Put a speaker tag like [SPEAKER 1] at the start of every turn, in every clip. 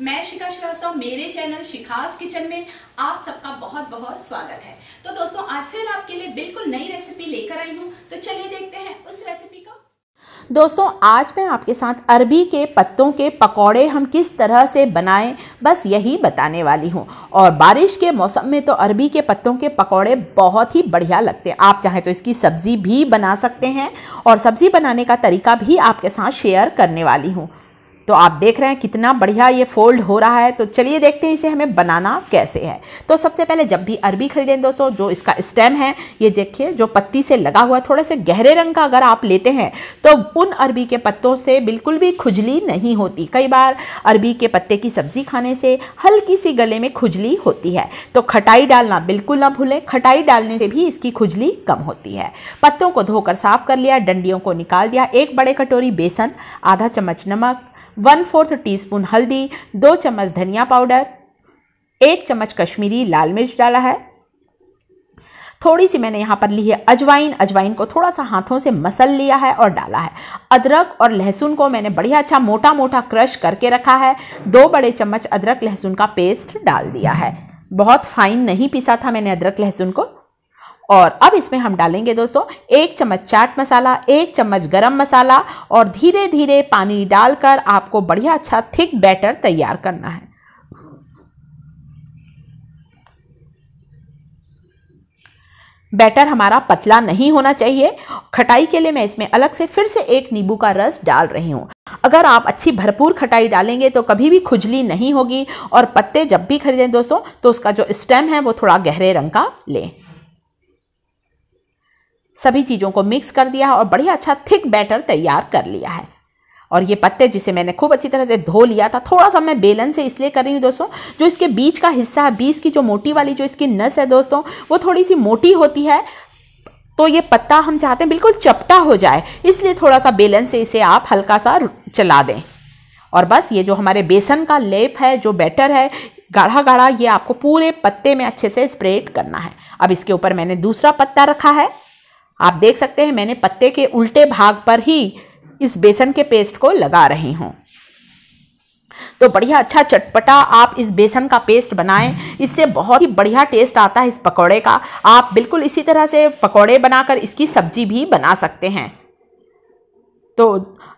[SPEAKER 1] मैं शिखा श्रीवास्तव मेरे channel शिखास kitchen में आप सबका बहुत बहुत स्वागत है तो दोस्तों आज फिर आपके लिए बिल्कुल नई रेसिपी लेकर आई हूँ तो चलिए देखते हैं उस रेसिपी को दोस्तों आज मैं आपके साथ अरबी के पत्तों के पकौड़े हम किस तरह से बनाएं बस यही बताने वाली हूँ और बारिश के मौसम में तो अरबी के पत्तों के पकौड़े बहुत ही बढ़िया लगते हैं आप चाहे तो इसकी सब्ज़ी भी बना सकते हैं और सब्ज़ी बनाने का तरीका भी आपके साथ शेयर करने वाली हूँ तो आप देख रहे हैं कितना बढ़िया ये फोल्ड हो रहा है तो चलिए देखते हैं इसे हमें बनाना कैसे है तो सबसे पहले जब भी अरबी खरीदें दोस्तों जो इसका स्टेम है ये देखिए जो पत्ती से लगा हुआ है थोड़े से गहरे रंग का अगर आप लेते हैं तो उन अरबी के पत्तों से बिल्कुल भी खुजली नहीं होती कई बार अरबी के पत्ते की सब्जी खाने से हल्की सी गले में खुजली होती है तो खटाई डालना बिल्कुल ना भूलें खटाई डालने से भी इसकी खुजली कम होती है पत्तों को धोकर साफ कर लिया डंडियों को निकाल दिया एक बड़े कटोरी बेसन आधा चम्मच नमक वन फोर्थ टीस्पून हल्दी दो चम्मच धनिया पाउडर एक चम्मच कश्मीरी लाल मिर्च डाला है थोड़ी सी मैंने यहाँ पर ली है अजवाइन अजवाइन को थोड़ा सा हाथों से मसल लिया है और डाला है अदरक और लहसुन को मैंने बढ़िया अच्छा मोटा मोटा क्रश करके रखा है दो बड़े चम्मच अदरक लहसुन का पेस्ट डाल दिया है बहुत फाइन नहीं पिसा था मैंने अदरक लहसुन को और अब इसमें हम डालेंगे दोस्तों एक चम्मच चाट मसाला एक चम्मच गरम मसाला और धीरे धीरे पानी डालकर आपको बढ़िया अच्छा थिक बैटर तैयार करना है बैटर हमारा पतला नहीं होना चाहिए खटाई के लिए मैं इसमें अलग से फिर से एक नींबू का रस डाल रही हूँ अगर आप अच्छी भरपूर खटाई डालेंगे तो कभी भी खुजली नहीं होगी और पत्ते जब भी खरीदें दोस्तों तो उसका जो स्टेम है वो थोड़ा गहरे रंग का लें सभी चीज़ों को मिक्स कर दिया है और बढ़िया अच्छा थिक बैटर तैयार कर लिया है और ये पत्ते जिसे मैंने खूब अच्छी तरह से धो लिया था थोड़ा सा मैं बेलन से इसलिए कर रही हूँ दोस्तों जो इसके बीज का हिस्सा है बीज की जो मोटी वाली जो इसकी नस है दोस्तों वो थोड़ी सी मोटी होती है तो ये पत्ता हम चाहते हैं बिल्कुल चपटा हो जाए इसलिए थोड़ा सा बेलन से इसे आप हल्का सा चला दें और बस ये जो हमारे बेसन का लेप है जो बैटर है गाढ़ा गाढ़ा ये आपको पूरे पत्ते में अच्छे से स्प्रेड करना है अब इसके ऊपर मैंने दूसरा पत्ता रखा है आप देख सकते हैं मैंने पत्ते के उल्टे भाग पर ही इस बेसन के पेस्ट को लगा रही हूँ तो बढ़िया अच्छा चटपटा आप इस बेसन का पेस्ट बनाएं इससे बहुत ही बढ़िया टेस्ट आता है इस पकौड़े का आप बिल्कुल इसी तरह से पकौड़े बनाकर इसकी सब्जी भी बना सकते हैं तो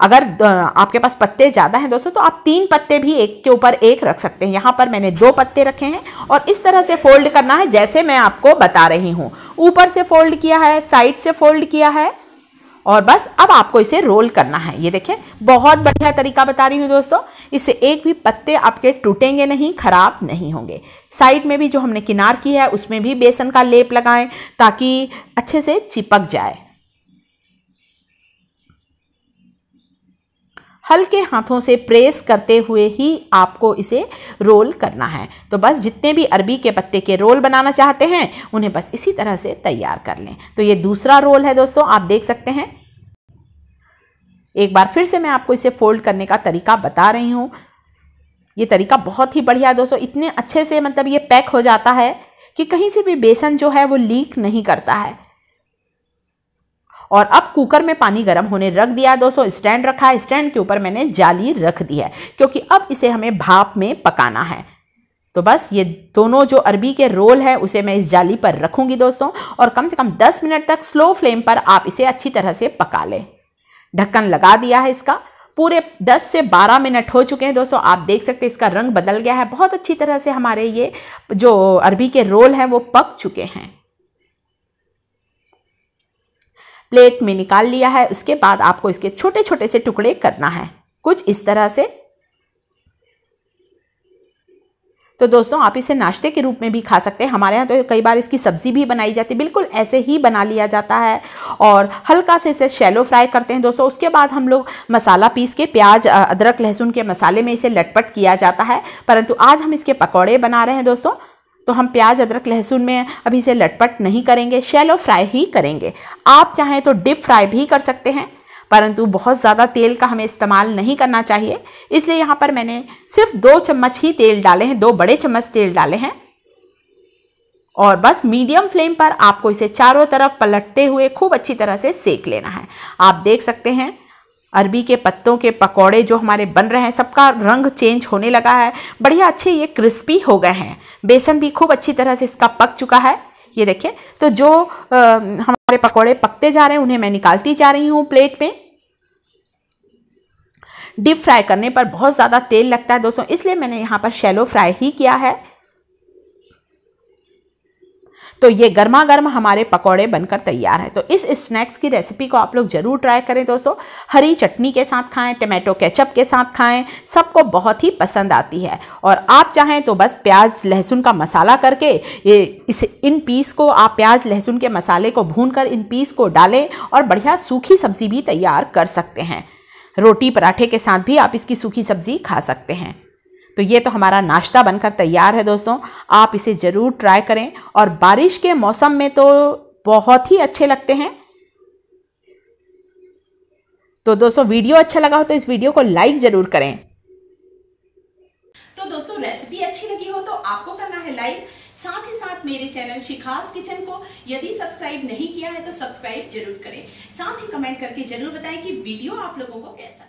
[SPEAKER 1] अगर आपके पास पत्ते ज़्यादा हैं दोस्तों तो आप तीन पत्ते भी एक के ऊपर एक रख सकते हैं यहाँ पर मैंने दो पत्ते रखे हैं और इस तरह से फोल्ड करना है जैसे मैं आपको बता रही हूँ ऊपर से फोल्ड किया है साइड से फोल्ड किया है और बस अब आपको इसे रोल करना है ये देखें बहुत बढ़िया तरीका बता रही हूँ दोस्तों इससे एक भी पत्ते आपके टूटेंगे नहीं खराब नहीं होंगे साइड में भी जो हमने किनार की है उसमें भी बेसन का लेप लगाएं ताकि अच्छे से चिपक जाए हल्के हाथों से प्रेस करते हुए ही आपको इसे रोल करना है तो बस जितने भी अरबी के पत्ते के रोल बनाना चाहते हैं उन्हें बस इसी तरह से तैयार कर लें तो ये दूसरा रोल है दोस्तों आप देख सकते हैं एक बार फिर से मैं आपको इसे फोल्ड करने का तरीका बता रही हूँ ये तरीका बहुत ही बढ़िया है दोस्तों इतने अच्छे से मतलब ये पैक हो जाता है कि कहीं से भी बेसन जो है वो लीक नहीं करता है और अब कुकर में पानी गर्म होने रख दिया दोस्तों स्टैंड रखा है स्टैंड के ऊपर मैंने जाली रख दी है क्योंकि अब इसे हमें भाप में पकाना है तो बस ये दोनों जो अरबी के रोल है उसे मैं इस जाली पर रखूंगी दोस्तों और कम से कम 10 मिनट तक स्लो फ्लेम पर आप इसे अच्छी तरह से पका लें ढक्कन लगा दिया है इसका पूरे 10 से 12 मिनट हो चुके हैं दोस्तों आप देख सकते हैं इसका रंग बदल गया है बहुत अच्छी तरह से हमारे ये जो अरबी के रोल हैं वो पक चुके हैं प्लेट में निकाल लिया है उसके बाद आपको इसके छोटे छोटे से टुकड़े करना है कुछ इस तरह से तो दोस्तों आप इसे नाश्ते के रूप में भी खा सकते हैं हमारे यहाँ तो कई बार इसकी सब्ज़ी भी बनाई जाती है बिल्कुल ऐसे ही बना लिया जाता है और हल्का से इसे शैलो फ्राई करते हैं दोस्तों उसके बाद हम लोग मसाला पीस के प्याज अदरक लहसुन के मसाले में इसे लटपट किया जाता है परंतु आज हम इसके पकौड़े बना रहे हैं दोस्तों तो हम प्याज अदरक लहसुन में अभी से लटपट नहीं करेंगे शैलो फ्राई ही करेंगे आप चाहें तो डिप फ्राई भी कर सकते हैं परंतु बहुत ज़्यादा तेल का हमें इस्तेमाल नहीं करना चाहिए इसलिए यहाँ पर मैंने सिर्फ दो चम्मच ही तेल डाले हैं दो बड़े चम्मच तेल डाले हैं और बस मीडियम फ्लेम पर आपको इसे चारों तरफ पलटते हुए खूब अच्छी तरह से सेक लेना है आप देख सकते हैं अरबी के पत्तों के पकौड़े जो हमारे बन रहे हैं सबका रंग चेंज होने लगा है बढ़िया अच्छे ये क्रिस्पी हो गए हैं बेसन भी खूब अच्छी तरह से इसका पक चुका है ये देखिए तो जो आ, हमारे पकोड़े पकते जा रहे हैं उन्हें मैं निकालती जा रही हूँ प्लेट में डीप फ्राई करने पर बहुत ज़्यादा तेल लगता है दोस्तों इसलिए मैंने यहाँ पर शैलो फ्राई ही किया है तो ये गर्मा गर्म हमारे पकौड़े बनकर तैयार हैं तो इस स्नैक्स की रेसिपी को आप लोग ज़रूर ट्राई करें दोस्तों हरी चटनी के साथ खाएँ टमाटो केचप के साथ खाएँ सबको बहुत ही पसंद आती है और आप चाहें तो बस प्याज लहसुन का मसाला करके ये इस इन पीस को आप प्याज लहसुन के मसाले को भून कर इन पीस को डालें और बढ़िया सूखी सब्ज़ी भी तैयार कर सकते हैं रोटी पराठे के साथ भी आप इसकी सूखी सब्ज़ी खा सकते हैं तो ये तो हमारा नाश्ता बनकर तैयार है दोस्तों आप इसे ज़रूर ट्राई करें और बारिश के मौसम में तो बहुत ही अच्छे लगते हैं तो दोस्तों वीडियो अच्छा लगा हो तो इस वीडियो को लाइक ज़रूर करें तो दोस्तों रेसिपी अच्छी लगी हो तो आपको करना है लाइक साथ ही साथ मेरे चैनल शिखास किचन को यदि सब्सक्राइब नहीं किया है तो सब्सक्राइब जरूर करें साथ ही कमेंट करके जरूर बताएं कि वीडियो आप लोगों को कैसा